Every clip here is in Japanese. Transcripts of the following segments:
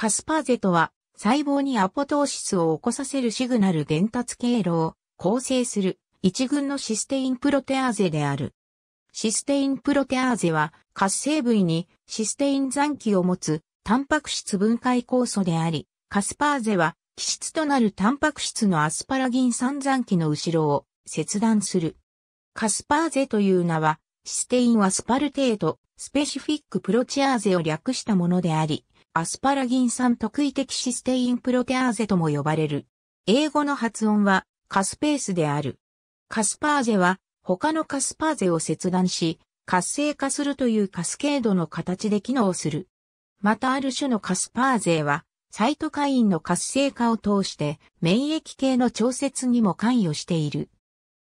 カスパーゼとは、細胞にアポトーシスを起こさせるシグナル伝達経路を構成する一群のシステインプロテアーゼである。システインプロテアーゼは活性部位にシステイン残機を持つタンパク質分解酵素であり、カスパーゼは基質となるタンパク質のアスパラギン酸残機の後ろを切断する。カスパーゼという名は、システインアスパルテート、スペシフィックプロチアーゼを略したものであり、アスパラギン酸特異的システインプロテアーゼとも呼ばれる。英語の発音はカスペースである。カスパーゼは他のカスパーゼを切断し、活性化するというカスケードの形で機能する。またある種のカスパーゼは、サイトカインの活性化を通して免疫系の調節にも関与している。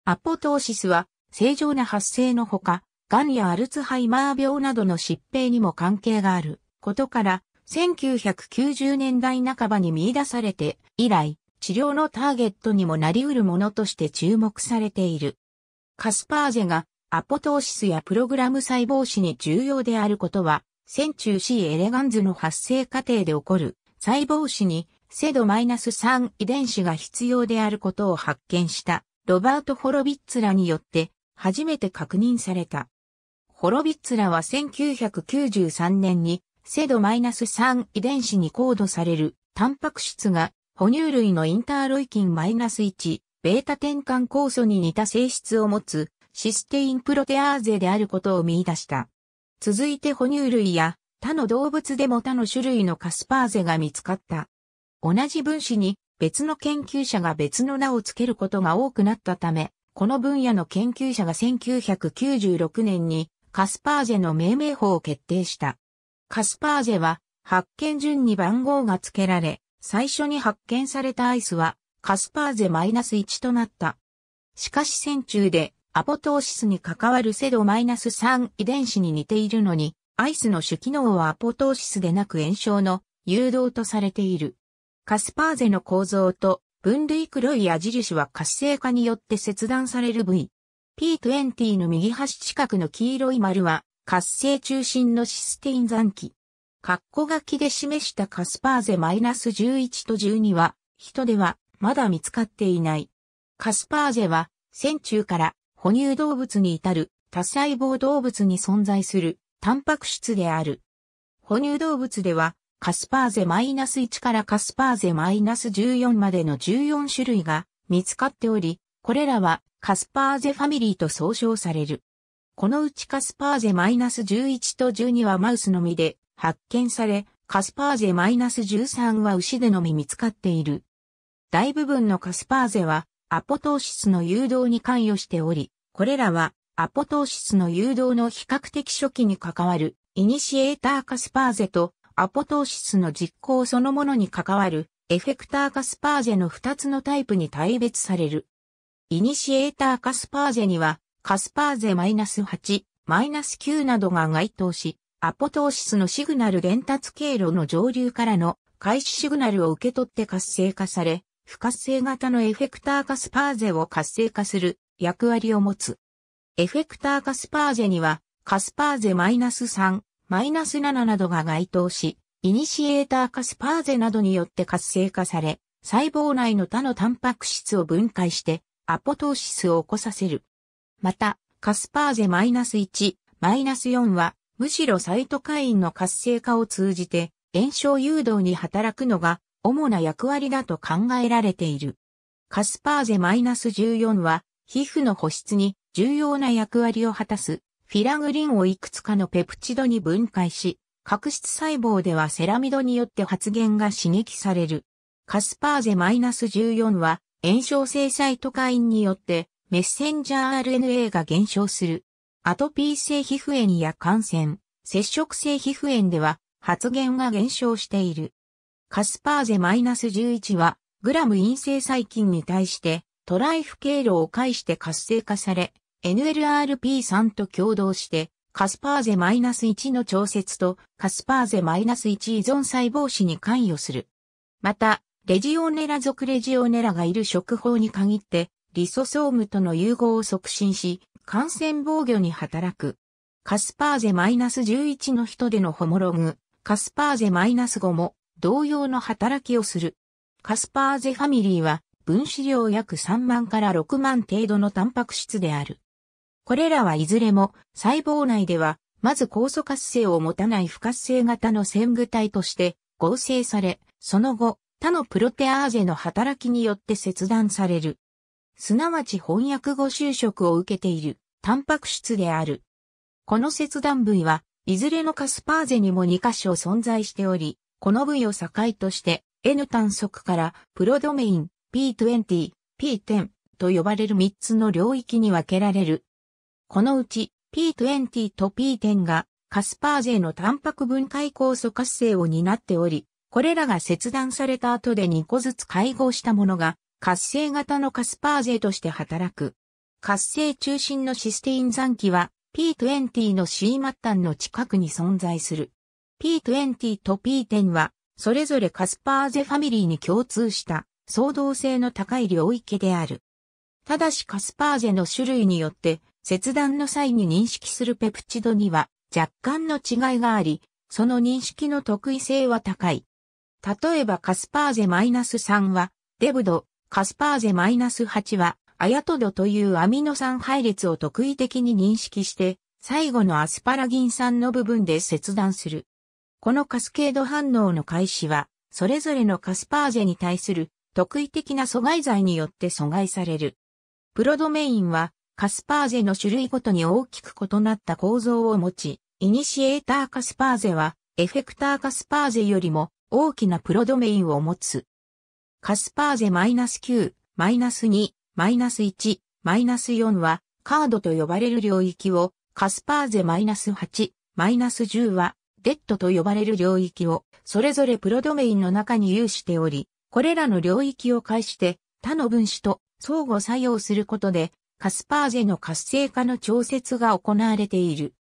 アポトーシスは正常な発生のほか、癌やアルツハイマー病などの疾病にも関係があることから、1990年代半ばに見出されて以来、治療のターゲットにもなり得るものとして注目されている。カスパーゼがアポトーシスやプログラム細胞死に重要であることは、線シ C エレガンズの発生過程で起こる細胞死にセド -3 遺伝子が必要であることを発見したロバート・ホロビッツらによって初めて確認された。ホロビッツらは1993年に精度 -3 遺伝子にコードされるタンパク質が哺乳類のインターロイキン -1 ベータ転換酵素に似た性質を持つシステインプロテアーゼであることを見出した。続いて哺乳類や他の動物でも他の種類のカスパーゼが見つかった。同じ分子に別の研究者が別の名を付けることが多くなったため、この分野の研究者が1996年にカスパーゼの命名法を決定した。カスパーゼは発見順に番号が付けられ、最初に発見されたアイスはカスパーゼ -1 となった。しかし戦中でアポトーシスに関わるセド -3 遺伝子に似ているのに、アイスの主機能はアポトーシスでなく炎症の誘導とされている。カスパーゼの構造と分類黒い矢印は活性化によって切断される部位。P20 の右端近くの黄色い丸は活性中心のシステイン残機。括弧書きで示したカスパーゼ -11 と12は、人ではまだ見つかっていない。カスパーゼは、線虫から哺乳動物に至る多細胞動物に存在するタンパク質である。哺乳動物では、カスパーゼ -1 からカスパーゼ -14 までの14種類が見つかっており、これらはカスパーゼファミリーと総称される。このうちカスパーゼ -11 と12はマウスのみで発見され、カスパーゼ -13 は牛でのみ見つかっている。大部分のカスパーゼはアポトーシスの誘導に関与しており、これらはアポトーシスの誘導の比較的初期に関わるイニシエーターカスパーゼとアポトーシスの実行そのものに関わるエフェクターカスパーゼの2つのタイプに大別される。イニシエーターカスパーゼにはカスパーゼ -8、-9 などが該当し、アポトーシスのシグナル伝達経路の上流からの開始シグナルを受け取って活性化され、不活性型のエフェクターカスパーゼを活性化する役割を持つ。エフェクターカスパーゼには、カスパーゼ -3、-7 などが該当し、イニシエーターカスパーゼなどによって活性化され、細胞内の他のタンパク質を分解して、アポトーシスを起こさせる。また、カスパーゼ -1、-4 は、むしろサイトカインの活性化を通じて、炎症誘導に働くのが、主な役割だと考えられている。カスパーゼ -14 は、皮膚の保湿に重要な役割を果たす、フィラグリンをいくつかのペプチドに分解し、角質細胞ではセラミドによって発現が刺激される。カスパーゼ -14 は炎症性サイトカインによってメッセンジャー RNA が減少する。アトピー性皮膚炎や感染、接触性皮膚炎では発現が減少している。カスパーゼ -11 はグラム陰性細菌に対してトライフ経路を介して活性化され、NLRP3 と共同してカスパーゼ -1 の調節とカスパーゼ -1 依存細胞死に関与する。また、レジオネラ属レジオネラがいる食法に限ってリソソームとの融合を促進し、感染防御に働く。カスパーゼ -11 の人でのホモログ、カスパーゼ -5 も同様の働きをする。カスパーゼファミリーは分子量約3万から6万程度のタンパク質である。これらはいずれも細胞内では、まず酵素活性を持たない不活性型の線具体として合成され、その後、他のプロテアーゼの働きによって切断される。すなわち翻訳後就職を受けている、タンパク質である。この切断部位は、いずれのカスパーゼにも2箇所存在しており、この部位を境として、N 単足からプロドメイン、P20、P10 と呼ばれる3つの領域に分けられる。このうち P20 と P10 がカスパーゼのタンパク分解酵素活性を担っており、これらが切断された後で2個ずつ解合したものが活性型のカスパーゼとして働く。活性中心のシステイン残機は P20 の C 末端の近くに存在する。P20 と P10 はそれぞれカスパーゼファミリーに共通した相動性の高い領域である。ただしカスパーゼの種類によって切断の際に認識するペプチドには若干の違いがあり、その認識の特異性は高い。例えばカスパーゼ -3 はデブド、カスパーゼ -8 は、アヤトドというアミノ酸配列を特異的に認識して、最後のアスパラギン酸の部分で切断する。このカスケード反応の開始は、それぞれのカスパーゼに対する特異的な阻害剤によって阻害される。プロドメインは、カスパーゼの種類ごとに大きく異なった構造を持ち、イニシエーターカスパーゼは、エフェクターカスパーゼよりも大きなプロドメインを持つ。カスパーゼ -9、-2、-1、-4 は、カードと呼ばれる領域を、カスパーゼ -8、-10 は、デッドと呼ばれる領域を、それぞれプロドメインの中に有しており、これらの領域を介して、他の分子と相互作用することで、カスパーゼの活性化の調節が行われている。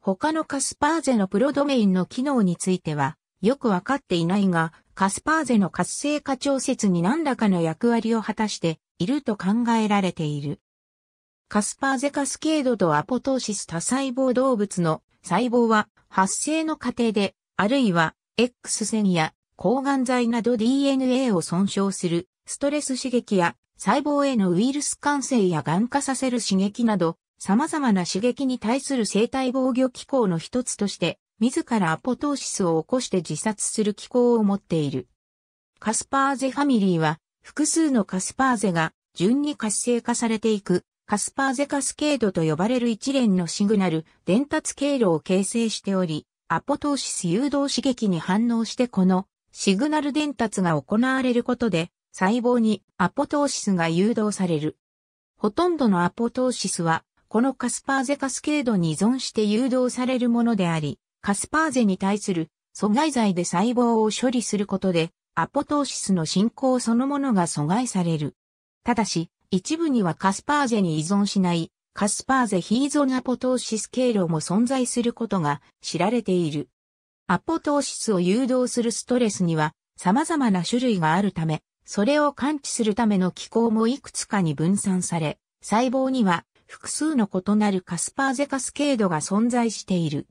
他のカスパーゼのプロドメインの機能については、よくわかっていないが、カスパーゼの活性化調節に何らかの役割を果たしていると考えられている。カスパーゼカスケードとアポトーシス多細胞動物の細胞は発生の過程で、あるいは X 線や抗がん剤など DNA を損傷するストレス刺激や細胞へのウイルス感染や癌化させる刺激など様々な刺激に対する生体防御機構の一つとして自らアポトーシスを起こして自殺する機構を持っている。カスパーゼファミリーは、複数のカスパーゼが順に活性化されていく、カスパーゼカスケードと呼ばれる一連のシグナル、伝達経路を形成しており、アポトーシス誘導刺激に反応してこのシグナル伝達が行われることで、細胞にアポトーシスが誘導される。ほとんどのアポトーシスは、このカスパーゼカスケードに依存して誘導されるものであり、カスパーゼに対する阻害剤で細胞を処理することで、アポトーシスの進行そのものが阻害される。ただし、一部にはカスパーゼに依存しないカスパーゼーゾンアポトーシス経路も存在することが知られている。アポトーシスを誘導するストレスには様々な種類があるため、それを感知するための機構もいくつかに分散され、細胞には複数の異なるカスパーゼカスケードが存在している。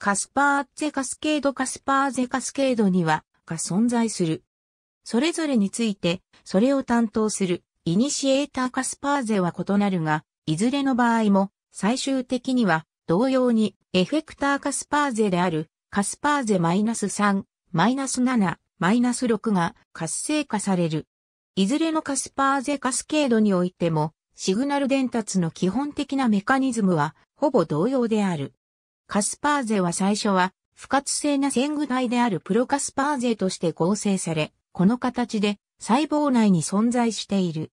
カスパーゼカスケードカスパーゼカスケードには、が存在する。それぞれについて、それを担当する、イニシエーターカスパーゼは異なるが、いずれの場合も、最終的には、同様に、エフェクターカスパーゼである、カスパーゼ -3、-7、-6 が活性化される。いずれのカスパーゼカスケードにおいても、シグナル伝達の基本的なメカニズムは、ほぼ同様である。カスパーゼは最初は不活性な線具体であるプロカスパーゼとして合成され、この形で細胞内に存在している。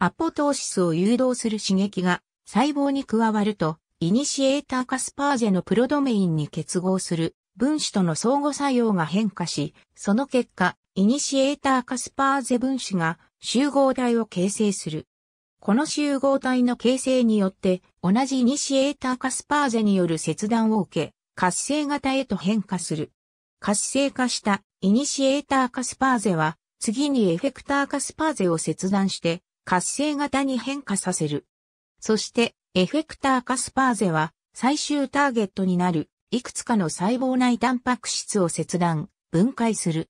アポトーシスを誘導する刺激が細胞に加わると、イニシエーターカスパーゼのプロドメインに結合する分子との相互作用が変化し、その結果、イニシエーターカスパーゼ分子が集合体を形成する。この集合体の形成によって、同じイニシエーターカスパーゼによる切断を受け、活性型へと変化する。活性化したイニシエーターカスパーゼは、次にエフェクターカスパーゼを切断して、活性型に変化させる。そして、エフェクターカスパーゼは、最終ターゲットになる、いくつかの細胞内タンパク質を切断、分解する。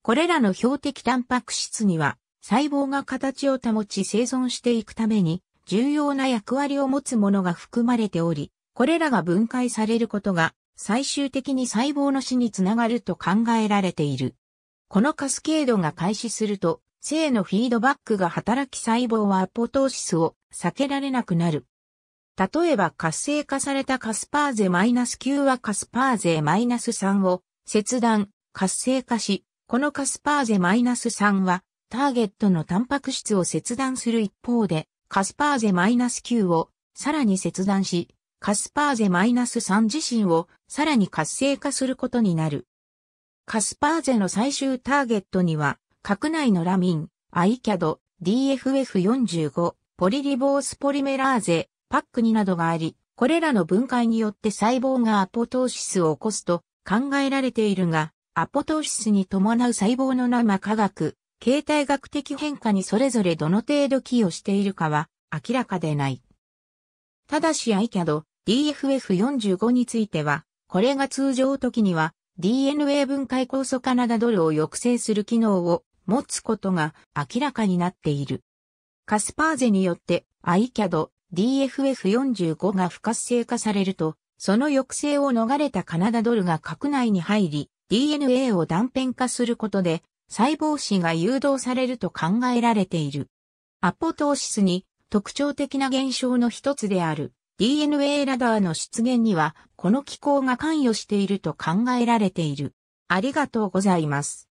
これらの標的タンパク質には、細胞が形を保ち生存していくために重要な役割を持つものが含まれており、これらが分解されることが最終的に細胞の死につながると考えられている。このカスケードが開始すると、性のフィードバックが働き細胞はアポトーシスを避けられなくなる。例えば活性化されたカスパーゼ -9 はカスパーゼ -3 を切断、活性化し、このカスパーゼ -3 はターゲットのタンパク質を切断する一方で、カスパーゼ -9 をさらに切断し、カスパーゼ -3 自身をさらに活性化することになる。カスパーゼの最終ターゲットには、核内のラミン、アイキャド、DFF45、ポリリボースポリメラーゼ、パック2などがあり、これらの分解によって細胞がアポトーシスを起こすと考えられているが、アポトーシスに伴う細胞の生化学、形態学的変化にそれぞれどの程度寄与しているかは明らかでない。ただし iCAD DFF45 については、これが通常時には DNA 分解酵素カナダドルを抑制する機能を持つことが明らかになっている。カスパーゼによって iCAD DFF45 が不活性化されると、その抑制を逃れたカナダドルが核内に入り、DNA を断片化することで細胞子が誘導されると考えられている。アポトーシスに特徴的な現象の一つである DNA ラダーの出現にはこの機構が関与していると考えられている。ありがとうございます。